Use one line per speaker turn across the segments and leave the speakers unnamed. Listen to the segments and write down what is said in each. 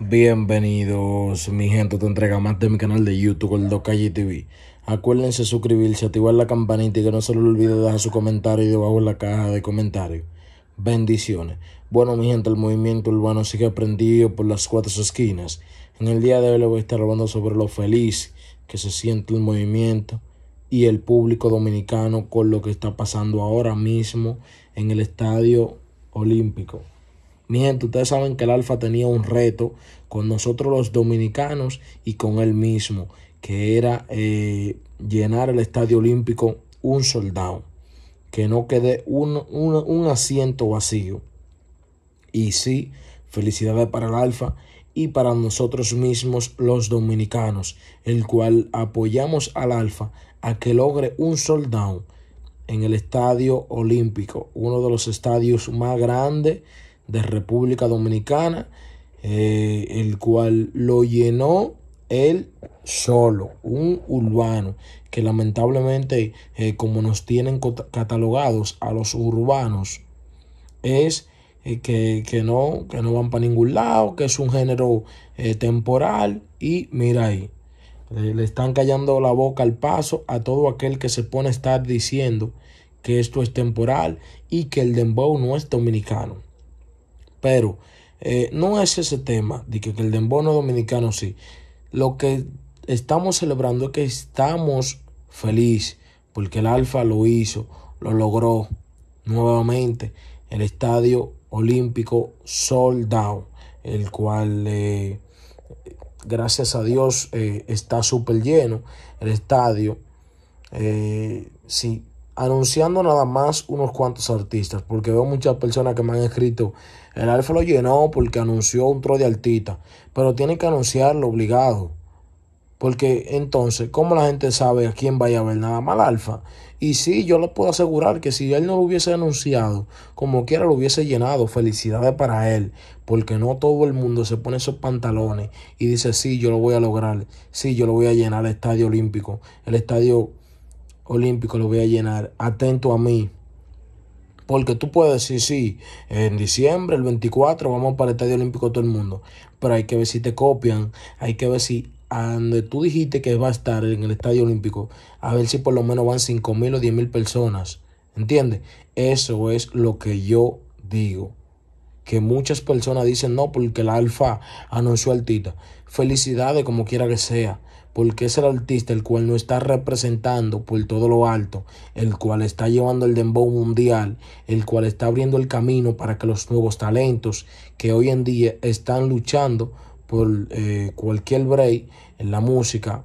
Bienvenidos, mi gente, te entrega más de mi canal de YouTube, el 2Calle TV. Acuérdense suscribirse, activar la campanita y que no se les olvide dejar su comentario debajo en la caja de comentarios. Bendiciones. Bueno, mi gente, el movimiento urbano sigue prendido por las cuatro esquinas. En el día de hoy les voy a estar hablando sobre lo feliz que se siente el movimiento y el público dominicano con lo que está pasando ahora mismo en el Estadio Olímpico. Miren, ustedes saben que el Alfa tenía un reto con nosotros los dominicanos y con él mismo, que era eh, llenar el Estadio Olímpico un soldado, que no quede un, un asiento vacío. Y sí, felicidades para el Alfa y para nosotros mismos los dominicanos, el cual apoyamos al Alfa a que logre un sold en el Estadio Olímpico, uno de los estadios más grandes de República Dominicana, eh, el cual lo llenó él solo, un urbano, que lamentablemente, eh, como nos tienen catalogados a los urbanos, es eh, que, no, que no van para ningún lado, que es un género eh, temporal y mira ahí, le, están callando la boca al paso a todo aquel que se pone a estar diciendo que esto es temporal y que el dembow no es dominicano. Pero eh, no es ese tema de que, el dembow no es dominicano, sí. Lo que estamos celebrando es que estamos felices porque el Alfa lo hizo, lo logró nuevamente. El estadio olímpico sold out, el cual, eh, gracias a Dios, eh, está súper lleno el estadio. Eh, sí, anunciando nada más unos cuantos artistas, porque veo muchas personas que me han escrito, el Alfa lo llenó porque anunció un tro de altita pero tienen que anunciarlo obligado. Porque entonces, ¿cómo la gente sabe a quién vaya a ver nada más Alfa? Y sí, yo le puedo asegurar que si él no lo hubiese anunciado, como quiera lo hubiese llenado, felicidades para él, porque no todo el mundo se pone esos pantalones y dice, sí, yo lo voy a lograr, sí, yo lo voy a llenar el estadio olímpico, el estadio olímpico lo voy a llenar, atento a mí. Porque tú puedes decir, sí, en diciembre, el 24, vamos para el Estadio Olímpico todo el mundo. Pero hay que ver si te copian, hay que ver si a donde tú dijiste que va a estar en el Estadio Olímpico, a ver si por lo menos van 5.000 mil o 10.000 mil personas. ¿Entiendes? Eso es lo que yo digo. Que muchas personas dicen no porque la Alfa anunció altita. Felicidades como quiera que sea, porque es el artista el cual no está representando por todo lo alto, el cual está llevando el dembow mundial, el cual está abriendo el camino para que los nuevos talentos que hoy en día están luchando por eh, cualquier break en la música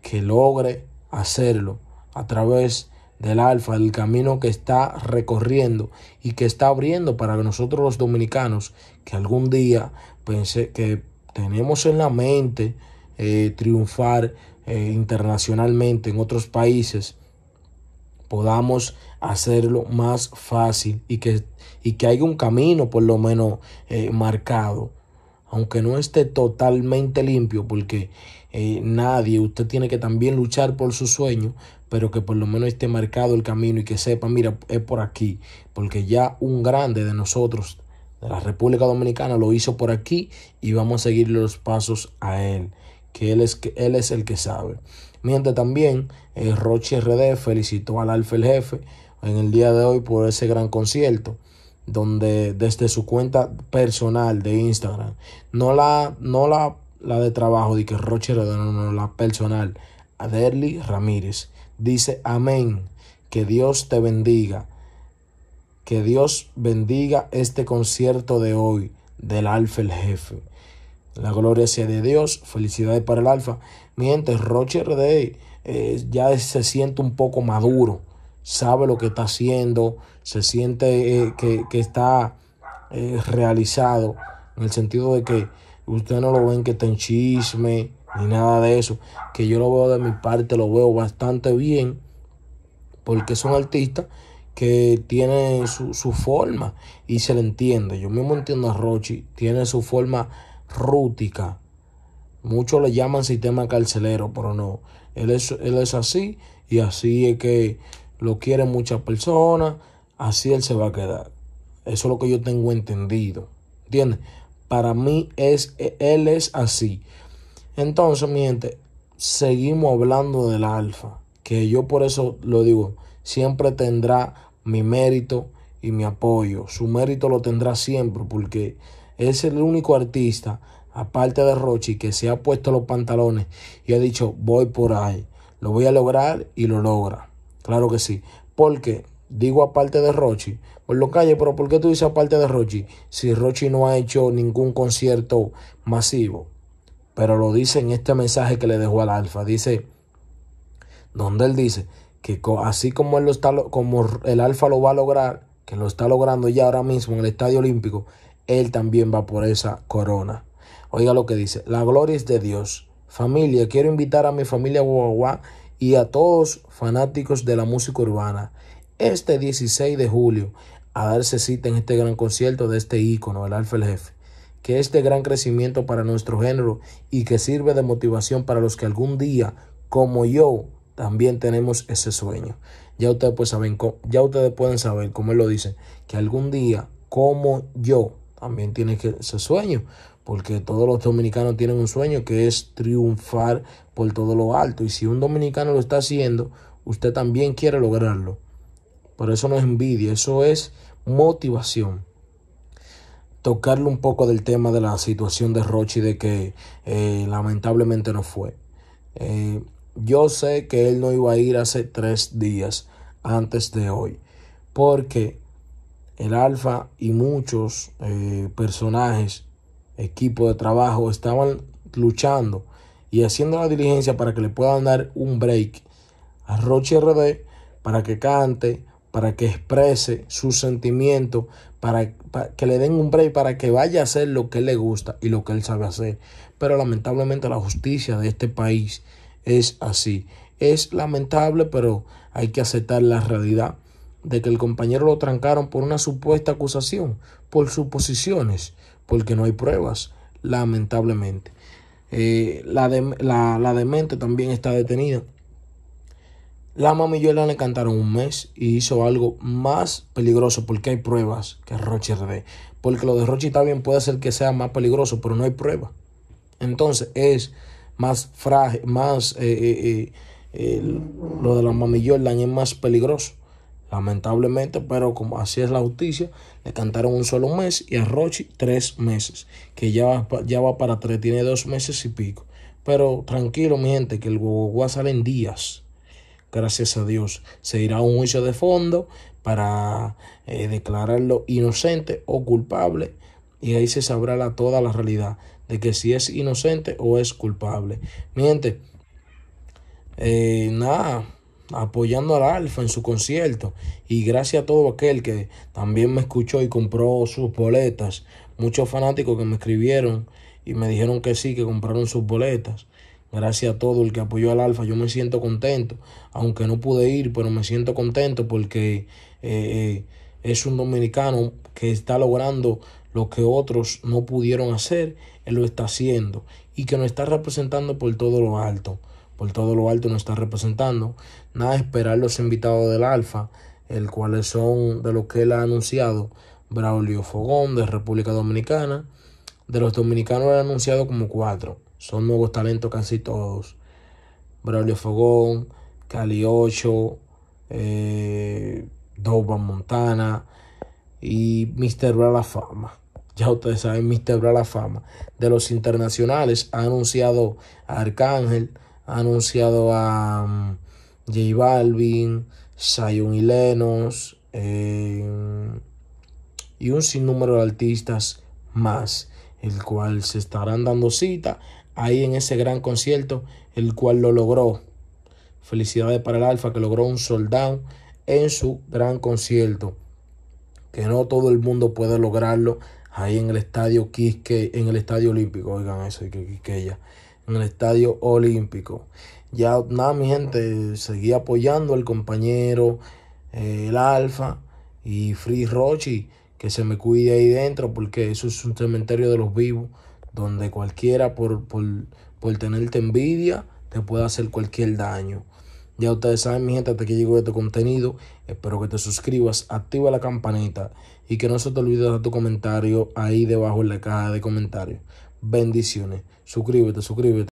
que logre hacerlo a través del alfa, el camino que está recorriendo y que está abriendo para nosotros los dominicanos que algún día pensé que tenemos en la mente eh, triunfar eh, internacionalmente en otros países podamos hacerlo más fácil y que, y haya un camino por lo menos marcado aunque no esté totalmente limpio, porque eh, nadie, usted tiene que también luchar por su sueño, pero que por lo menos esté marcado el camino y que sepa, mira, es por aquí, porque ya un grande de nosotros, de la República Dominicana, lo hizo por aquí y vamos a seguir los pasos a él, que él es, que él es el que sabe. Mientras también, eh, Roche RD felicitó al Alfa el Jefe en el día de hoy por ese gran concierto donde desde su cuenta personal de Instagram, no la, no la, la de trabajo de que Roche no, la personal, Aderly Ramírez, dice amén, que Dios te bendiga, que Dios bendiga este concierto de hoy del Alfa el Jefe. La gloria sea de Dios, felicidades para el Alfa. Mientras Rocher eh, ya se siente un poco maduro sabe lo que está haciendo, se siente eh, que, está eh, realizado, en el sentido de que usted no lo ven que está en chisme ni nada de eso, que yo lo veo de mi parte, lo veo bastante bien, porque son artistas que tienen su, forma y se le entiende. Yo mismo entiendo a Rochi, tiene su forma rútica. Muchos le llaman sistema carcelero, pero no. Él él es así y así es que lo quieren muchas personas, así él se va a quedar. Eso es lo que yo tengo entendido. ¿Entiendes? Para mí es, él es así. Entonces, miente seguimos hablando del alfa, que yo por eso lo digo, siempre tendrá mi mérito y mi apoyo. Su mérito lo tendrá siempre, porque es el único artista, aparte de Rochi, que se ha puesto los pantalones y ha dicho, voy por ahí, lo voy a lograr y lo logra. Claro que sí. Porque, digo aparte de Rochi, por lo calle, pero ¿por qué tú dices aparte de Rochi? Si Rochi no ha hecho ningún concierto masivo. Pero lo dice en este mensaje que le dejó al Alfa. Dice, donde él dice que así como, él lo está, como el Alfa lo va a lograr, que lo está logrando ya ahora mismo en el Estadio Olímpico, él también va por esa corona. Oiga lo que dice, la gloria es de Dios. Familia, quiero invitar a mi familia y a todos fanáticos de la música urbana este 16 de julio a darse cita en este gran concierto de este ícono, el Alfa el Jefe. Que es de gran crecimiento para nuestro género y que sirve de motivación para los que algún día, como yo, también tenemos ese sueño. Ya ustedes, pues saben, ya ustedes pueden saber, como él lo dice, que algún día, como yo, también tiene que, ese sueño, porque todos los dominicanos tienen un sueño que es triunfar por todo lo alto. Y si un dominicano lo está haciendo, usted también quiere lograrlo. Pero eso no es envidia, eso es motivación. Tocarle un poco del tema de la situación de Rochi, de que eh, lamentablemente no fue. Eh, yo sé que él no iba a ir hace tres días antes de hoy, porque el Alfa y muchos eh, personajes, equipo de trabajo, estaban luchando y haciendo la diligencia para que le puedan dar un break a Roche RD para que cante, para que exprese sus sentimientos, para, para, que le den un break, para que vaya a hacer lo que le gusta y lo que él sabe hacer. Pero lamentablemente la justicia de este país es así. Es lamentable, pero hay que aceptar la realidad de que el compañero lo trancaron por una supuesta acusación, por suposiciones, porque no hay pruebas, lamentablemente. Eh, la, demente también está detenida. La mami le cantaron un mes y hizo algo más peligroso porque hay pruebas que Rocher D. Porque lo de Rochi también puede ser que sea más peligroso, pero no hay prueba. Entonces es más frágil, más eh, eh, lo de la mami Jordan es más peligroso. Lamentablemente, pero como así es la justicia, le cantaron un solo mes y a Rochi tres meses, que ya va, ya va para tres, tiene dos meses y pico. Pero tranquilo, mi gente, que el guagua sale en días. Gracias a Dios. Se irá a un juicio de fondo para eh, declararlo inocente o culpable. Y ahí se sabrá la, toda la realidad de que si es inocente o es culpable. Miente. gente, eh, nada apoyando al Alfa en su concierto. Y gracias a todo aquel que también me escuchó y compró sus boletas. Muchos fanáticos que me escribieron y me dijeron que sí, que compraron sus boletas. Gracias a todo el que apoyó al Alfa, yo me siento contento, aunque no pude ir, pero me siento contento porque eh, eh, es un dominicano que está logrando lo que otros no pudieron hacer, él lo está haciendo y que nos está representando por todo lo alto por todo lo alto no está representando. Nada, esperar los invitados del Alfa, el cuales son de los que él ha anunciado, Braulio Fogón de República Dominicana. De los dominicanos ha anunciado como cuatro. Son nuevos talentos casi todos. Braulio Fogón, Cali 8, eh, Montana y Mr. Bra La Fama. Ya ustedes saben, Mr. Bra La Fama. De los internacionales ha anunciado a Arcángel, ha anunciado a mm, J Balvin, Zion y Lenos eh, y un sinnúmero de artistas más, el cual se estarán dando cita ahí en ese gran concierto, el cual lo logró. Felicidades para el Alfa que logró un soldado en su gran concierto, que no todo el mundo puede lograrlo ahí en el estadio en el estadio Olímpico, oigan eso, que ya en el Estadio Olímpico. Ya nada, mi gente, seguí apoyando al compañero, eh, el Alfa y Free Rochi, que se me cuide ahí dentro, porque eso es un cementerio de los vivos, donde cualquiera por, por, por tenerte envidia te puede hacer cualquier daño. Ya ustedes saben, mi gente, hasta que llegó este contenido. Espero que te suscribas, activa la campanita y que no se te olvide dejar tu comentario ahí debajo en la caja de comentarios. bendiciones. Suscríbete, suscríbete.